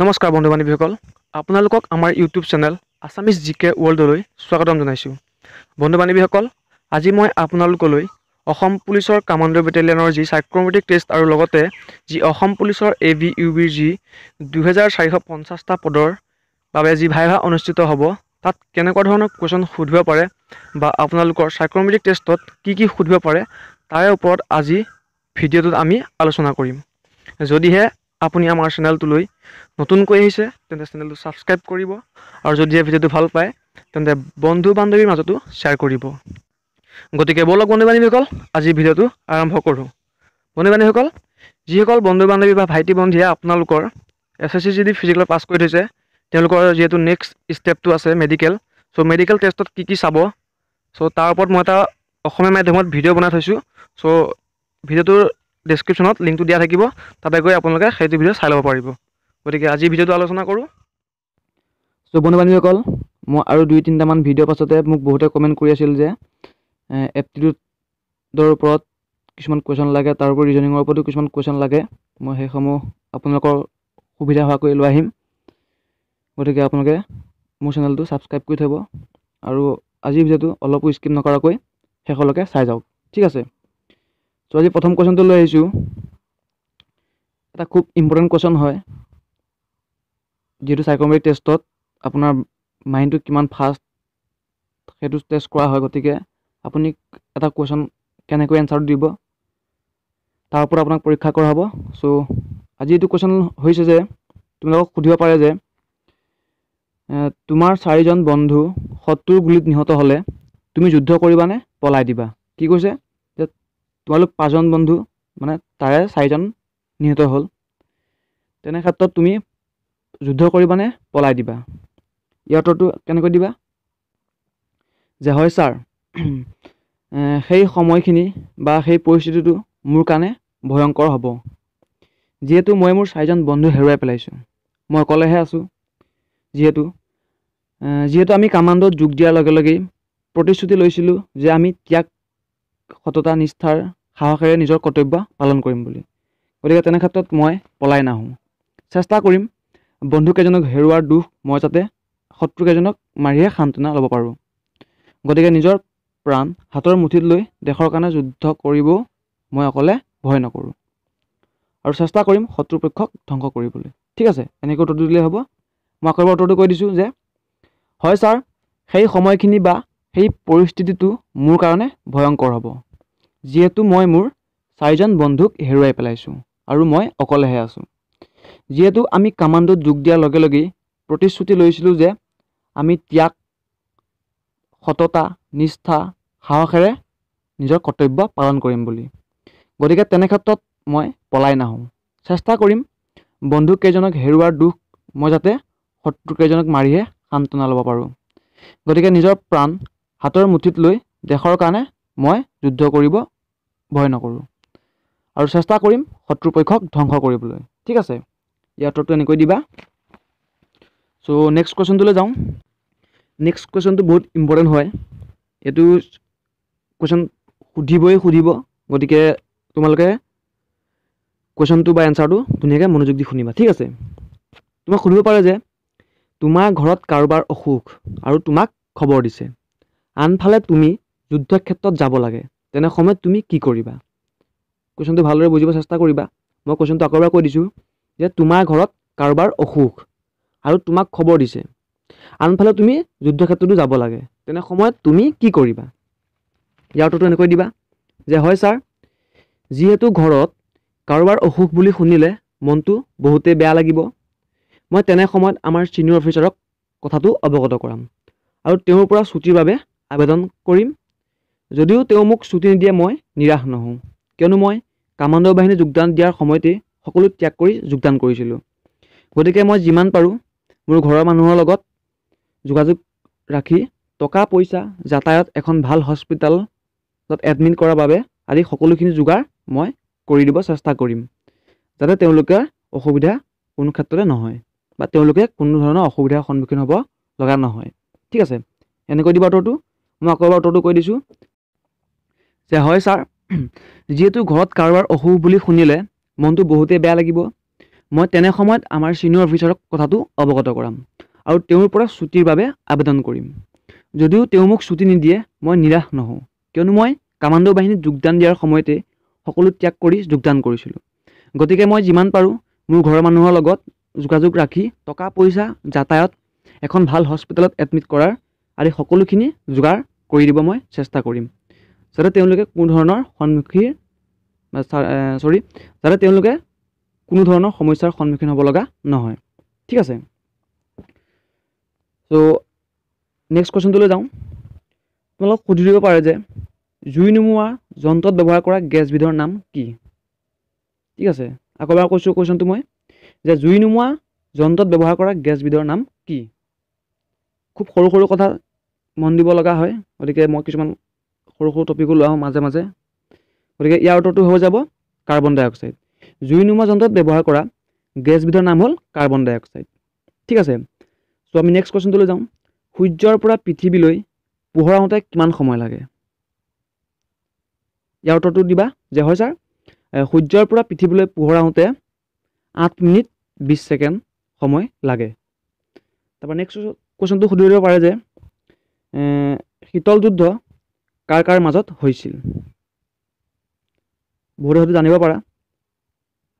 নমস্কাৰ বন্ধু বান্ধৱীসকল আপোনালোকক আমাৰ YouTube channel Assamese G K ৱৰ্ল্ডলৈ স্বাগতম জনাইছোঁ বন্ধু বান্ধৱীসকল আজি মই আপোনালোকলৈ অসম পুলিচৰ কামাণ্ডো বেটেলিয়নৰ যি চাইক্ৰমেটিক টেষ্ট আৰু লগতে যি অসম পুলিচৰ এ বি ইউ বিৰ যি দুহেজাৰ চাৰিশ পঞ্চাছটা পদৰ বাবে যি ভাই ভাই অনুষ্ঠিত হ'ব তাত কেনেকুৱা ধৰণৰ কুৱেশ্যন সুধিব পাৰে বা আপোনালোকৰ চাইক্ৰমেটিক টেষ্টত কি কি সুধিব পাৰে তাৰে ওপৰত আজি ভিডিঅ'টোত আমি আলোচনা কৰিম যদিহে আপুনি আমাৰ চেনেলটোলৈ নতুনকৈ আহিছে তেন্তে চেনেলটো ছাবস্ক্ৰাইব কৰিব আৰু যদিহে ভিডিঅ'টো ভাল পায় তেন্তে বন্ধু বান্ধৱীৰ মাজতো শ্বেয়াৰ কৰিব গতিকে ব'লক বন্ধু বান্ধৱীসকল আজি ভিডিঅ'টো আৰম্ভ কৰোঁ বন্ধু বান্ধৱীসকল যিসকল বন্ধু বান্ধৱী বা ভাইটি বন্ধীয়ে আপোনালোকৰ এছ এছ চি যদি ফিজিকেল পাছ কৰি থৈছে তেওঁলোকৰ যিহেতু নেক্সট ষ্টেপটো আছে মেডিকেল চ' মেডিকেল টেষ্টত কি কি চাব চ' তাৰ ওপৰত মই এটা অসমীয়া মাধ্যমত ভিডিঅ' বনাই থৈছোঁ চ' ভিডিঅ'টোৰ ডেছক্ৰিপশ্যনত লিংকটো দিয়া থাকিব তাতে গৈ আপোনালোকে সেইটো ভিডিঅ' চাই ল'ব পাৰিব গতিকে আজি ভিডিঅ'টো আলোচনা কৰোঁ চ' বন্ধু বান্ধৱীসকল মই আৰু দুই তিনিটামান ভিডিঅ' পাছতে মোক বহুতে কমেণ্ট কৰি আছিল যে এপটিটিউডৰ ওপৰত কিছুমান কুৱেশ্যন লাগে তাৰ ওপৰত ৰিজনিঙৰ ওপৰতো কিছুমান কুৱেশ্যন লাগে মই সেইসমূহ আপোনালোকৰ সুবিধা হোৱাকৈ লৈ আহিম গতিকে আপোনালোকে মোৰ চেনেলটো ছাবস্ক্ৰাইব কৰি থ'ব আৰু আজিৰ ভিডিঅ'টো অলপো স্কিপ নকৰাকৈ শেষলৈকে চাই যাওক ঠিক আছে চ' আজি প্ৰথম কুৱেশ্যনটো লৈ আহিছোঁ এটা খুব ইম্পৰ্টেণ্ট কুৱেশ্যন হয় যিহেতু চাইকমেট্ৰিক টেষ্টত আপোনাৰ মাইণ্ডটো কিমান ফাষ্ট সেইটো টেষ্ট কৰা হয় গতিকে আপুনি এটা কুৱেশ্যন কেনেকৈ এনচাৰটো দিব তাৰ ওপৰত আপোনাক পৰীক্ষা কৰা হ'ব চ' আজি এইটো কুৱেশ্যন হৈছে যে তোমালোকক সুধিব পাৰে যে তোমাৰ চাৰিজন বন্ধু শত্ৰুৰ গুলিত নিহত হ'লে তুমি যুদ্ধ কৰিবানে পলাই দিবা কি কৈছে তোমালোক পাঁচজন বন্ধু মানে তাৰে চাৰিজন নিহত হ'ল তেনে ক্ষেত্ৰত তুমি যুদ্ধ কৰিবানে পলাই দিবা ইয়াৰ উত্তৰটো কেনেকৈ দিবা যে হয় ছাৰ সেই সময়খিনি বা সেই পৰিস্থিতিটো মোৰ কাৰণে ভয়ংকৰ হ'ব যিহেতু মই মোৰ চাৰিজন বন্ধু হেৰুৱাই পেলাইছোঁ মই অকলেহে আছোঁ যিহেতু যিহেতু আমি কামাণ্ডত যোগ দিয়াৰ লগে লগেই প্ৰতিশ্ৰুতি লৈছিলোঁ যে আমি ত্যাগ সততা নিষ্ঠাৰ সাহসেৰে নিজৰ কৰ্তব্য পালন কৰিম বুলি গতিকে তেনে ক্ষেত্ৰত মই পলাই নাহোঁ চেষ্টা কৰিম বন্ধুকেইজনক হেৰুওৱাৰ দুখ মই যাতে শত্ৰুকেইজনক মাৰিহে সান্তনা ল'ব পাৰোঁ গতিকে নিজৰ প্ৰাণ হাতৰ মুঠিত লৈ দেশৰ কাৰণে যুদ্ধ কৰিব মই অকলে ভয় নকৰোঁ আৰু চেষ্টা কৰিম শত্ৰুপক্ষক ধ্বংস কৰিবলৈ ঠিক আছে এনেকৈ উত্তৰটো দিলেই হ'ব মই আকৌ এবাৰ উত্তৰটো কৈ দিছোঁ যে হয় ছাৰ সেই সময়খিনি বা সেই পৰিস্থিতিটো মোৰ কাৰণে ভয়ংকৰ হ'ব যিহেতু মই মোৰ চাৰিজন বন্ধুক হেৰুৱাই পেলাইছোঁ আৰু মই অকলেহে আছোঁ যিহেতু আমি কামাণ্ডোত যোগ দিয়াৰ লগে লগেই প্ৰতিশ্ৰুতি লৈছিলোঁ যে আমি ত্যাগ সততা নিষ্ঠা সাহসেৰে নিজৰ কৰ্তব্য পালন কৰিম বুলি গতিকে তেনে ক্ষেত্ৰত মই পলাই নাহোঁ চেষ্টা কৰিম বন্ধুকেইজনক হেৰুওৱাৰ দুখ মই যাতে শত্ৰুকেইজনক মাৰিহে সান্তনা ল'ব পাৰোঁ গতিকে নিজৰ প্ৰাণ হাতৰ মুঠিত লৈ দেশৰ কাৰণে মই যুদ্ধ কৰিব ভয় নকৰোঁ আৰু চেষ্টা কৰিম শত্ৰুপক্ষক ধ্বংস কৰিবলৈ ঠিক আছে ইয়াৰ উত্তৰটো এনেকৈ দিবা চ' নেক্সট কুৱেশ্যনটোলৈ যাওঁ নেক্সট কুৱেশ্যনটো বহুত ইম্পৰ্টেণ্ট হয় এইটো কুৱেশ্যন সুধিবই সুধিব গতিকে তোমালোকে কুৱেশ্যনটো বা এনচাৰটো ধুনীয়াকৈ মনোযোগ দি শুনিবা ঠিক আছে তোমাক সুধিব পাৰে যে তোমাৰ ঘৰত কাৰোবাৰ অসুখ আৰু তোমাক খবৰ দিছে আনফালে তুমি যুদ্ধ ক্ষেত্ৰত যাব লাগে তেনে সময়ত তুমি কি কৰিবা কুৱেশ্যনটো ভালদৰে বুজিব চেষ্টা কৰিবা মই কুৱেশ্যনটো আকৌ এবাৰ কৈ দিছোঁ যে তোমাৰ ঘৰত কাৰোবাৰ অসুখ আৰু তোমাক খবৰ দিছে আনফালে তুমি যুদ্ধ ক্ষেত্ৰতো যাব লাগে তেনে সময়ত তুমি কি কৰিবা ইয়াৰ উত্তৰটো এনেকৈ দিবা যে হয় ছাৰ যিহেতু ঘৰত কাৰোবাৰ অসুখ বুলি শুনিলে মনটো বহুতেই বেয়া লাগিব মই তেনে সময়ত আমাৰ ছিনিয়ৰ অফিচাৰক কথাটো অৱগত কৰাম আৰু তেওঁৰ পৰা ছুটিৰ বাবে আবেদন কৰিম যদিও তেওঁ মোক ছুটি নিদিয়ে মই নিৰাশ নহওঁ কিয়নো মই কামাণ্ডৰ বাহিনী যোগদান দিয়াৰ সময়তেই সকলো ত্যাগ কৰি যোগদান কৰিছিলোঁ গতিকে মই যিমান পাৰোঁ মোৰ ঘৰৰ মানুহৰ লগত যোগাযোগ ৰাখি টকা পইচা যাতায়ত এখন ভাল হস্পিটেলত এডমিট কৰাৰ বাবে আদি সকলোখিনি যোগাৰ মই কৰি দিব চেষ্টা কৰিম যাতে তেওঁলোকৰ অসুবিধা কোনো ক্ষেত্ৰতে নহয় বা তেওঁলোকে কোনো ধৰণৰ অসুবিধাৰ সন্মুখীন হ'ব লগা নহয় ঠিক আছে এনেকৈ দিব উত্তৰটো মই আকৌ এবাৰ উত্তৰটো কৈ দিছোঁ যে হয় ছাৰ যিহেতু ঘৰত কাৰোবাৰ অসুখ বুলি শুনিলে মনটো বহুতেই বেয়া লাগিব মই তেনে সময়ত আমাৰ ছিনিয়ৰ অফিচাৰক কথাটো অৱগত কৰাম আৰু তেওঁৰ পৰা ছুটীৰ বাবে আবেদন কৰিম যদিও তেওঁ মোক ছুটি নিদিয়ে মই নিৰাশ নহওঁ কিয়নো মই কামাণ্ডো বাহিনীত যোগদান দিয়াৰ সময়তে সকলো ত্যাগ কৰি যোগদান কৰিছিলোঁ গতিকে মই যিমান পাৰোঁ মোৰ ঘৰৰ মানুহৰ লগত যোগাযোগ ৰাখি টকা পইচা যাতায়ত এখন ভাল হস্পিটেলত এডমিট কৰাৰ আদি সকলোখিনি যোগাৰ কৰি দিব মই চেষ্টা কৰিম যাতে তেওঁলোকে কোনো ধৰণৰ সন্মুখীন চৰি যাতে তেওঁলোকে কোনো ধৰণৰ সমস্যাৰ সন্মুখীন হ'ব লগা নহয় ঠিক আছে চ' নেক্সট কুৱেশ্যনটোলৈ যাওঁ তোমালোকক সুধি দিব পাৰে যে জুই নুমোৱা যন্ত্ৰত ব্যৱহাৰ কৰা গেছবিধৰ নাম কি ঠিক আছে আকৌ এবাৰ কৈছোঁ কুৱেশ্যনটো মই যে জুই নুমোৱা যন্ত্ৰত ব্যৱহাৰ কৰা গেছবিধৰ নাম কি খুব সৰু সৰু কথা মন দিব লগা হয় গতিকে মই কিছুমান সৰু সৰু টপিকো লোৱা হওঁ মাজে মাজে গতিকে ইয়াৰ উত্তৰটো হৈ যাব কাৰ্বন ডাইঅক্সাইড জুই নুমোৱা যন্ত্ৰত ব্যৱহাৰ কৰা গেছবিধৰ নাম হ'ল কাৰ্বন ডাই অক্সাইড ঠিক আছে চ' আমি নেক্সট কুৱেশ্যনটোলৈ যাওঁ সূৰ্যৰ পৰা পৃথিৱীলৈ পোহৰাওঁতে কিমান সময় লাগে ইয়াৰ উত্তৰটো দিবা যে হয় ছাৰ সূৰ্যৰ পৰা পৃথিৱীলৈ পোহৰাওঁতে আঠ মিনিট বিছ ছেকেণ্ড সময় লাগে তাৰপৰা নেক্সট কুৱেশ্যনটো সুধি দিব পাৰে যে শীতল যুদ্ধ কাৰ কাৰ মাজত হৈছিল বহুতে হয়তো জানিব পাৰা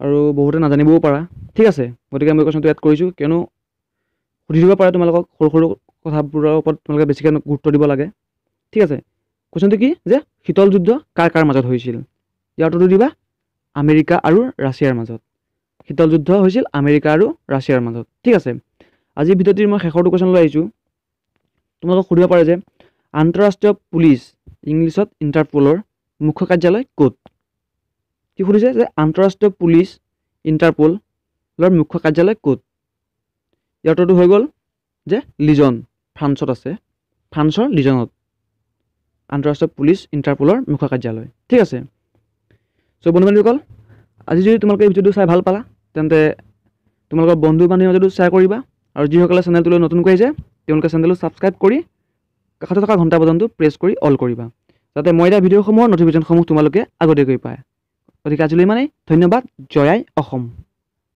আৰু বহুতে নাজানিবও পাৰা ঠিক আছে গতিকে মই কুৱেশ্যনটো এড কৰিছোঁ কিয়নো সুধি দিব পাৰে তোমালোকক সৰু সৰু কথাবোৰৰ ওপৰত তোমালোকে বেছিকৈ গুৰুত্ব দিব লাগে ঠিক আছে কুৱেশ্যনটো কি যে শীতল যুদ্ধ কাৰ কাৰ মাজত হৈছিল ইয়াৰ উত্তৰটো দিবা আমেৰিকা আৰু ৰাছিয়াৰ মাজত শীতল যুদ্ধ হৈছিল আমেৰিকা আৰু ৰাছিয়াৰ মাজত ঠিক আছে আজিৰ ভিডিঅ'টিৰ মই শেষৰটো কুৱেশ্যন লৈ আহিছোঁ তোমালোকক সুধিব পাৰে যে আন্তঃৰাষ্ট্ৰীয় পুলিচ ইংলিছত ইণ্টাৰপলৰ মুখ্য কাৰ্যালয় ক'ত কি সুধিছে যে আন্তঃৰাষ্ট্ৰীয় পুলিচ ইণ্টাৰপলৰ মুখ্য কাৰ্যালয় ক'ত ইয়াৰ উত্তৰটো হৈ গ'ল যে লিজন ফ্ৰান্সত আছে ফ্ৰান্সৰ লিজনত আন্তঃৰাষ্ট্ৰীয় পুলিচ ইণ্টাৰপলৰ মুখ্য কাৰ্যালয় ঠিক আছে চ' বন্ধু বান্ধৱীসকল আজি যদি তোমালোকে এই ভিডিঅ'টো চাই ভাল পালা তেন্তে তোমালোকৰ বন্ধু বান্ধৱীৰ মাজতো শ্বেয়াৰ কৰিবা আৰু যিসকলে চেনেলটোলৈ নতুনকৈ আহিছে তেওঁলোকে চেনেলটো ছাবস্ক্ৰাইব কৰি কাষতে থকা ঘণ্টা বটনটো প্ৰেছ কৰি অল কৰিবা যাতে মই দিয়া ভিডিঅ'সমূহৰ নটিফিকেশ্যনসমূহ তোমালোকে আগতীয়াকৈ পায় গতিকে আজিলৈ ইমানেই ধন্যবাদ জয়াই অসম